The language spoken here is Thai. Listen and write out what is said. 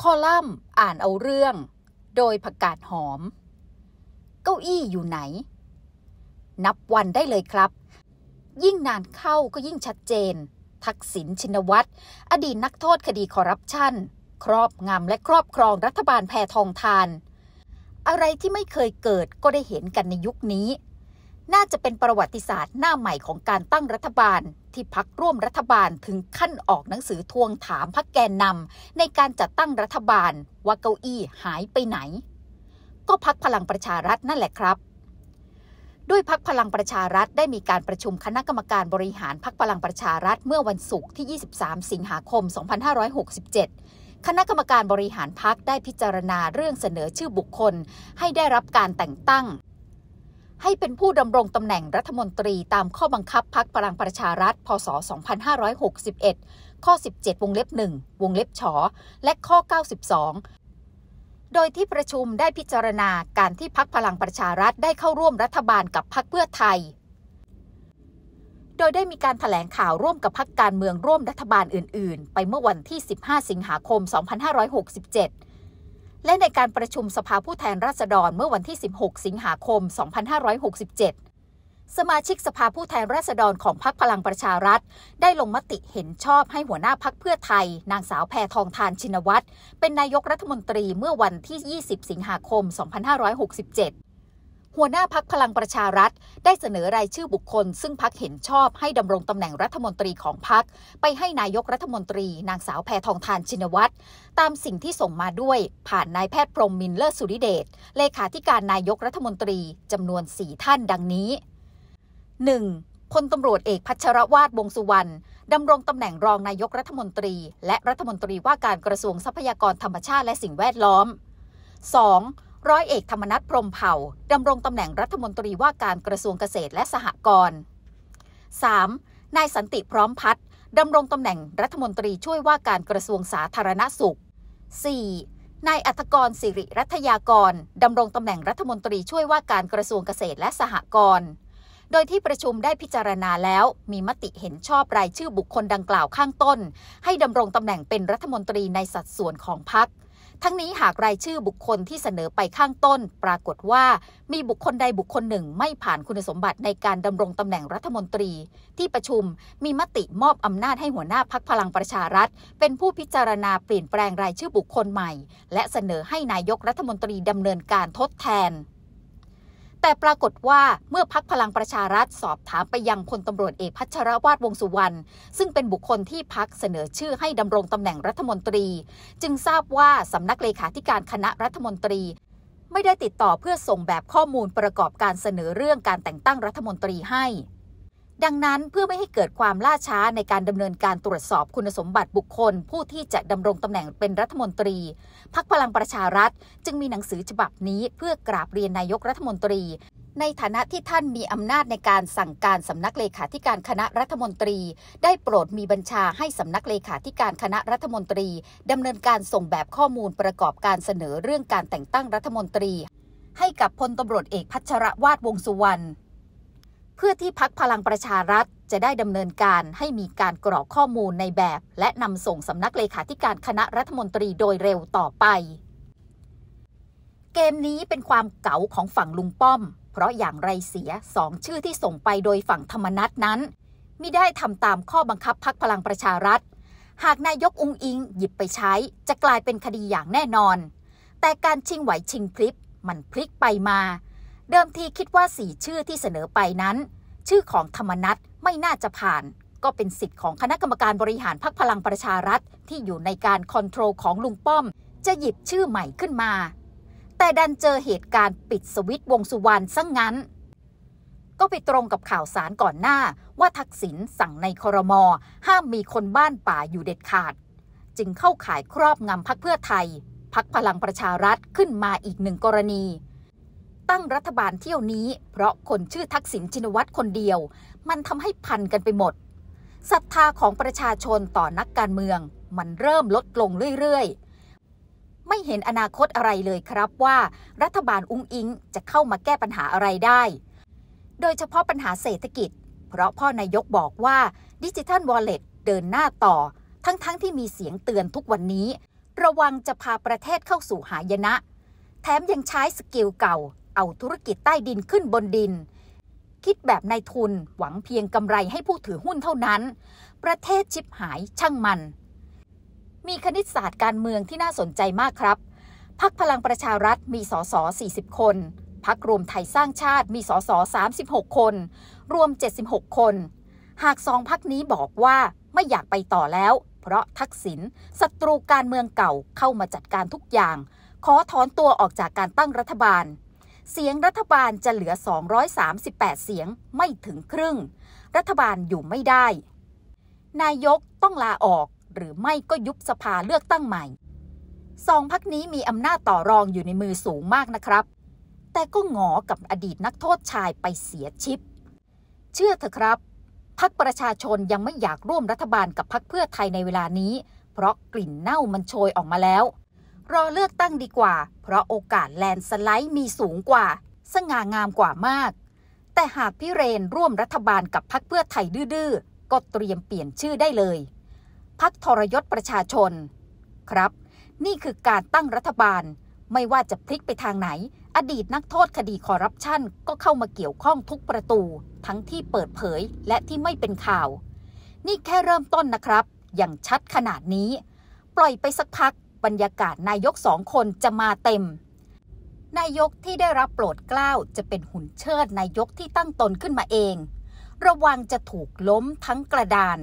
คอลัมน์อ่านเอาเรื่อง โดยผักกาดหอม เก้าอี้อยู่ไหน นับวันได้เลยครับ ยิ่งนานเข้าก็ยิ่งชัดเจน ทักษิณชินวัตรอดีตนักโทษคดีคอร์รัปชันครอบงำและครอบครองรัฐบาลแพทองทาน อะไรที่ไม่เคยเกิดก็ได้เห็นกันในยุคนี้ น่าจะเป็นประวัติศาสตร์หน้าใหม่ของการตั้งรัฐบาลที่พักร่วมรัฐบาลถึงขั้นออกหนังสือทวงถามพักแกนนำในการจัดตั้งรัฐบาลว่าเก้าอี้หายไปไหน ก็พักพลังประชารัฐนั่นแหละครับด้วยพักพลังประชารัฐได้มีการประชุมคณะกรรมการบริหารพักพลังประชารัฐเมื่อวันศุกร์ที่ 23 สิงหาคม 2567 คณะกรรมการบริหารพักได้พิจารณาเรื่องเสนอชื่อบุคคลให้ได้รับการแต่งตั้งให้เป็นผู้ดำรงตำแหน่งรัฐมนตรีตามข้อบังคับพักพลังประชารัฐพศ2561 ข้อ 17 วงเล็บ 1 วงเล็บชอและข้อ 92 โดยที่ประชุมได้พิจารณาการที่พักพลังประชารัฐได้เข้าร่วมรัฐบาลกับพักเพื่อไทย โดยได้มีการถแถลงข่าวร่วมกับพักการเมืองร่วมรัฐบาลอื่น ๆ ไปเมื่อวันที่ 15 สิงหาคม 2567และในการประชุมสภาผู้แทนราษฎรเมื่อวันที่ 16 สิงหาคม 2567 สมาชิกสภาผู้แทนราษฎรของพรรคพลังประชารัฐ ได้ลงมติเห็นชอบให้หัวหน้าพรรคเพื่อไทย นางสาวแพทองทานชินวัตรเป็นนายกรัฐมนตรีเมื่อวันที่ 20 สิงหาคม 2567หัวหน้าพักพลังประชารัฐ ได้เสนอรายชื่อบุคคล ซึ่งพักเห็นชอบให้ดำรงตำแหน่งรัฐมนตรีของพัก ไปให้นายกรัฐมนตรี นางสาวแพทองทานชินวัตร ตามสิ่งที่ส่งมาด้วย ผ่านนายแพทย์พรมมินเลอร์สุริเดชเลขาธิการนายกรัฐมนตรีจำนวนสี่ท่านดังนี้ 1. พลตำรวจเอกพัชรวาทวงสุวรรณดำรงตำแหน่งรองนายกรัฐมนตรี และรัฐมนตรีว่าการกระทรวงทรัพยากรธรรมชาติและสิ่งแวดล้อม 2. ร้อยเอกธรรมนัฐพรมเผ่าดำรงตำแหน่งรัฐมนตรีว่าการกระทรวงเกษตรและสหกรณ์ 3. นายสันติพร้อมพัฒน์ดำรงตำแหน่งรัฐมนตรีช่วยว่าการกระทรวงสาธารณสุข 4. นายอัธกรสิริรัตยากรดำรงตำแหน่งรัฐมนตรีช่วยว่าการกระทรวงเกษตรและสหกรณ์ โดยที่ประชุมได้พิจารณาแล้วมีมติเห็นชอบรายชื่อบุคคลดังกล่าวข้างต้น ให้ดำรงตำแหน่งเป็นรัฐมนตรีในสัดส่วนของพรรคทั้งนี้หากรายชื่อบุคคลที่เสนอไปข้างต้น ปรากฏว่า มีบุคคลใดบุคคลหนึ่งไม่ผ่านคุณสมบัติในการดำรงตำแหน่งรัฐมนตรี ที่ประชุมมีมติมอบอำนาจให้หัวหน้าพักพลังประชารัฐ เป็นผู้พิจารณาเปลี่ยนแปลงรายชื่อบุคคลใหม่ และเสนอให้นายกรัฐมนตรีดำเนินการทดแทนแต่ปรากฏว่าเมื่อพักพลังประชารัฐสอบถามไปยังพลตำรวจเอกพัชรวาดวงสุวรรณซึ่งเป็นบุคคลที่พักเสนอชื่อให้ดำรงตำแหน่งรัฐมนตรี จึงทราบว่าสำนักเลขาธิการคณะรัฐมนตรี ไม่ได้ติดต่อเพื่อส่งแบบข้อมูลประกอบการเสนอเรื่องการแต่งตั้งรัฐมนตรีให้ดังนั้นเพื่อไม่ให้เกิดความล่าช้าในการดำเนินการตรวจสอบคุณสมบัติบุคคล ผู้ที่จะดำรงตำแหน่งเป็นรัฐมนตรี พักพลังประชารัฐ จึงมีหนังสือฉบับนี้เพื่อกราบเรียนนายกรัฐมนตรี ในฐานะที่ท่านมีอำนาจในการสั่งการสำนักเลขาธิการคณะรัฐมนตรี ได้โปรดมีบัญชาให้สำนักเลขาธิการคณะรัฐมนตรีดำเนินการส่งแบบข้อมูลประกอบการเสนอเรื่องการแต่งตั้งรัฐมนตรี ให้กับพลตารวจเอกพัชรวาดวงสุวรรณเพื่อที่พักพลังประชารัฐจะได้ดำเนินการให้มีการกรอกข้อมูลในแบบ และนำส่งสำนักเลขาธิการคณะรัฐมนตรีโดยเร็วต่อไป เกมนี้เป็นความเก๋าของฝั่งลุงป้อม เพราะอย่างไรเสียสองชื่อที่ส่งไปโดยฝั่งธรรมนัตนั้นมิได้ทำตามข้อบังคับพักพลังประชารัฐ หากนายกองอิงหยิบไปใช้ จะกลายเป็นคดีอย่างแน่นอน แต่การชิงไหวชิงพลิปมันพลิกไปมาเดิมทีคิดว่าสีชื่อที่เสนอไปนั้น ชื่อของธรรมนัตไม่น่าจะผ่าน ก็เป็นสิทธิ์ของคณะกรรมการบริหารพักพลังประชารัฐที่อยู่ในการคอนโทรลของลุงป้อม จะหยิบชื่อใหม่ขึ้นมา แต่ดันเจอเหตุการณ์ปิดสวิตวงสุวรรณซะงงั้น ก็ไปตรงกับข่าวสารก่อนหน้าว่าทักษิณสั่งในคอรมอห้ามมีคนบ้านป่าอยู่เด็ดขาด จึงเข้าข่ายครอบงำพักเพื่อไทยพักพลังประชารัฐขึ้นมาอีกหนึ่งกรณีตั้งรัฐบาลเที่ยวนี้เพราะคนชื่อทักษิณชินวัตรคนเดียว มันทำให้พันกันไปหมดศรัทธาของประชาชนต่อนักการเมือง มันเริ่มลดลงเรื่อยๆ ไม่เห็นอนาคตอะไรเลยครับว่า รัฐบาลอุ้งอิง จะเข้ามาแก้ปัญหาอะไรได้ โดยเฉพาะปัญหาเศรษฐกิจ เพราะพ่อนายกบอกว่าดิจิทัลวอลเล็ตเดินหน้าต่อทั้งๆทที่มีเสียงเตือนทุกวันนี้ ระวังจะพาประเทศเข้าสู่หายนะ แถมยังใช้สกิลเก่าเอาธุรกิจใต้ดินขึ้นบนดิน คิดแบบนายทุนหวังเพียงกำไรให้ผู้ถือหุ้นเท่านั้น ประเทศชิบหายช่างมัน มีคณิตศาสตร์การเมืองที่น่าสนใจมากครับ พักพลังประชารัฐมีสอสอ40คน พักรวมไทยสร้างชาติมีสอสอ36คน รวม 76 คน หากสองพักนี้บอกว่าไม่อยากไปต่อแล้ว เพราะทักษิณศัตรูการเมืองเก่าเข้ามาจัดการทุกอย่าง ขอถอนตัวออกจากการตั้งรัฐบาลเสียงรัฐบาลจะเหลือ 238 เสียงไม่ถึงครึ่ง รัฐบาลอยู่ไม่ได้ นายกต้องลาออกหรือไม่ก็ยุบสภาเลือกตั้งใหม่สองพักนี้มีอำนาจต่อรองอยู่ในมือสูงมากนะครับ แต่ก็หงอกับอดีตนักโทษชายไปเสียชิป เชื่อเถอะครับพักประชาชนยังไม่อยากร่วมรัฐบาลกับพักเพื่อไทยในเวลานี้ เพราะกลิ่นเน่ามันโชยออกมาแล้วรอเลือกตั้งดีกว่า เพราะโอกาสแลนสไลด์มีสูงกว่า สง่างามกว่ามาก แต่หากพี่เรนร่วมรัฐบาลกับพักเพื่อไทยดื้อๆ ก็เตรียมเปลี่ยนชื่อได้เลย พักทรยศประชาชน ครับ นี่คือการตั้งรัฐบาล ไม่ว่าจะพลิกไปทางไหน อดีตนักโทษคดีคอร์รัปชัน ก็เข้ามาเกี่ยวข้องทุกประตู ทั้งที่เปิดเผยและที่ไม่เป็นข่าว นี่แค่เริ่มต้นนะครับ อย่างชัดขนาดนี้ ปล่อยไปสักพักบรรยากาศนายกสองคนจะมาเต็ม นายกที่ได้รับโปรดเกล้าจะเป็นหุ่นเชิดนายกที่ตั้งตนขึ้นมาเอง ระวังจะถูกล้มทั้งกระดาน